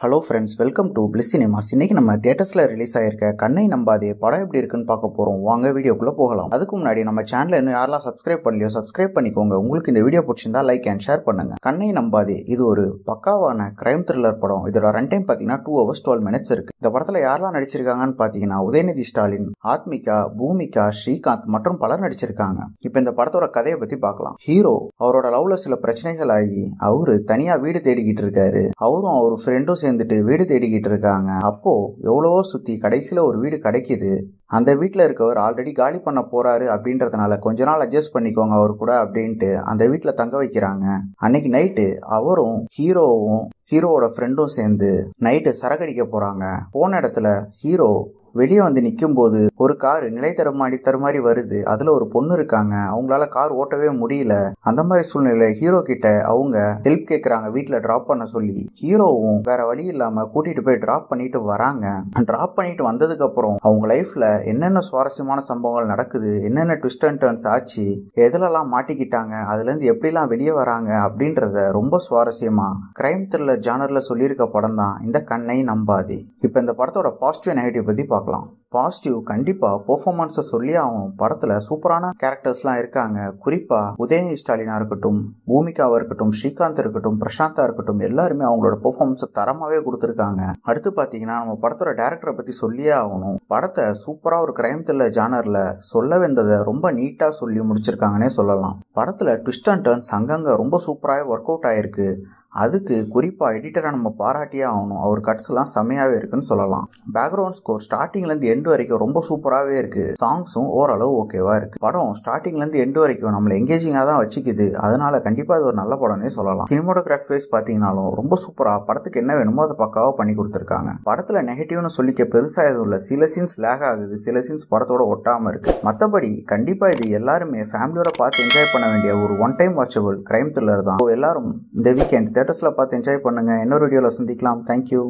hello friends welcome to Bliss cinemas இன்றைக்கி நம்ம தேட்டர்ஸில் release ஆகிருக்க கண்ணை நம்பாதே படம் எப்படி இருக்குன்னு பார்க்க போகிறோம் வாங்க வீடியோக்குள்ளே போகலாம் அதுக்கு முன்னாடி நம்ம சேனலை இன்னும் யாரெல்லாம் சப்ஸ்கிரைப் பண்ணலையோ சப்ஸ்கிரைப் பண்ணிக்கோங்க உங்களுக்கு இந்த வீடியோ பிடிச்சிருந்தா லைக் அண்ட் ஷேர் பண்ணுங்க கண்ணை நம்பாதே இது ஒரு பக்காவான கிரைம் த்ரில்லர் படம் இதோட ரன் டைம் பார்த்தீங்கன்னா டூ ஹவர்ஸ் டுவெல் மினிட்ஸ் இருக்குது இந்த படத்தில் யாரெல்லாம் நடிச்சிருக்காங்கன்னு பார்த்தீங்கன்னா உதயநிதி ஸ்டாலின் ஆத்மிகா பூமிகா ஸ்ரீகாந்த் மற்றும் பலர் நடிச்சிருக்காங்க இப்போ இந்த படத்தோட கதையை பற்றி பார்க்கலாம் ஹீரோ அவரோட லவ்ல சில பிரச்சனைகள் ஆகி அவரு தனியாக வீடு தேடிக்கிட்டு இருக்காரு அவரும் அவர் ஃப்ரெண்டும் சேர்ந்துட்டு வீடு தேடிக்கிட்டு இருக்காங்க அப்போ எவ்வளவோ சுத்தி கடைசியில ஒரு வீடு கிடைக்குது அந்த வீட்டில் இருக்கவர் ஆல்ரெடி காலி பண்ண போறாரு அப்படின்றதுனால கொஞ்ச நாள் அட்ஜஸ்ட் பண்ணிக்கோங்க அவர் கூட அப்படின்ட்டு அந்த வீட்டில் தங்க வைக்கிறாங்க அன்னைக்கு நைட்டு அவரும் ஹீரோவும் ஹீரோவோட ஃப்ரெண்டும் சேர்ந்து நைட்டு சரகடிக்க போறாங்க போன இடத்துல ஹீரோ வெளியே வந்து நிற்கும் போது ஒரு கார் நிலைத்தரமாடி மாதிரி வருது அதுல ஒரு பொண்ணு இருக்காங்க அவங்களால கார் ஓட்டவே முடியல அந்த மாதிரி சூழ்நிலை ஹீரோ கிட்ட அவங்க ஹெல்ப் கேட்கறாங்க வீட்டுல டிராப் பண்ண சொல்லி ஹீரோவும் வேற வழி இல்லாம கூட்டிட்டு போய் டிராப் பண்ணிட்டு வராங்க டிராப் பண்ணிட்டு வந்ததுக்கு அப்புறம் அவங்க லைஃப்ல என்னென்ன சுவாரஸ்யமான சம்பவங்கள் நடக்குது என்னென்ன ட்விஸ்ட் அண்ட் டர்ன்ஸ் ஆச்சு எதுலலாம் மாட்டிக்கிட்டாங்க அதுல இருந்து எப்படிலாம் வெளியே வராங்க அப்படின்றத ரொம்ப சுவாரஸ்யமா கிரைம் த்ரில்லர் ஜானர்ல சொல்லியிருக்க படம் தான் இந்த கண்ணை நம்பாதே இப்ப இந்த படத்தோட பாசிட்டிவ் நெகட்டிவ் பத்தி பார்க்கலாம் பார்க்கலாம் பாசிட்டிவ் கண்டிப்பாக பெர்ஃபார்மன்ஸை சொல்லி அவன் படத்தில் சூப்பரான கேரக்டர்ஸ்லாம் இருக்காங்க குறிப்பாக உதயநிதி ஸ்டாலினாக இருக்கட்டும் பூமிகாவாக இருக்கட்டும் ஸ்ரீகாந்த் இருக்கட்டும் பிரசாந்தா இருக்கட்டும் எல்லாருமே அவங்களோட பெர்ஃபார்மன்ஸை தரமாகவே கொடுத்துருக்காங்க அடுத்து பார்த்தீங்கன்னா நம்ம படத்தோட டேரக்டரை பற்றி சொல்லியே ஆகணும் படத்தை சூப்பராக ஒரு கிரைம் தில்ல ஜானரில் சொல்ல வந்ததை ரொம்ப நீட்டாக சொல்லி முடிச்சிருக்காங்கன்னே சொல்லலாம் படத்தில் ட்விஸ்ட் அண்ட் டர்ன்ஸ் அங்கங்கே ரொம்ப சூப்பராகவே ஒர்க் அவுட் ஆயிருக்கு அதுக்கு குறிப்பாக எடிட்டரை நம்ம பாராட்டியே ஆகணும் அவர் கட்ஸ்லாம் செம்மையாகவே இருக்குன்னு சொல்லலாம் பேக்ரவுண்ட் ஸ்கோர் ஸ்டார்டிங்லேருந்து எண்டு வரைக்கும் ரொம்ப சூப்பராகவே இருக்குது சாங்ஸும் ஓரளவு ஓகேவாக இருக்குது படம் ஸ்டார்டிங்லேருந்து எண்டு வரைக்கும் நம்மளை எங்கேஜிங்காக தான் வச்சுக்குது அதனால் கண்டிப்பாக அது ஒரு நல்ல படம்னே சொல்லலாம் சினிமோட்டோகிராஃபி வைஸ் பார்த்தீங்கனாலும் ரொம்ப சூப்பராக படத்துக்கு என்ன வேணுமோ அதை பக்காவாக பண்ணி கொடுத்துருக்காங்க படத்தில் நெகட்டிவ்னு சொல்லிக்க பெருசாக எதுவும் இல்லை சில சீன்ஸ் லேக் ஆகுது சில சீன்ஸ் படத்தோட ஒட்டாமல் இருக்குது மற்றபடி கண்டிப்பாக இது எல்லாருமே ஃபேமிலியோட பார்த்து என்ஜாய் பண்ண வேண்டிய ஒரு one time watchable crime thriller தான் எல்லாரும் இந்த வீக்கெண்ட் ஸ்டேட்டஸில் பார்த்து என்ஜாய் பண்ணுங்கள் இன்னொரு வீடியோவில் சந்திக்கலாம் தேங்க்யூ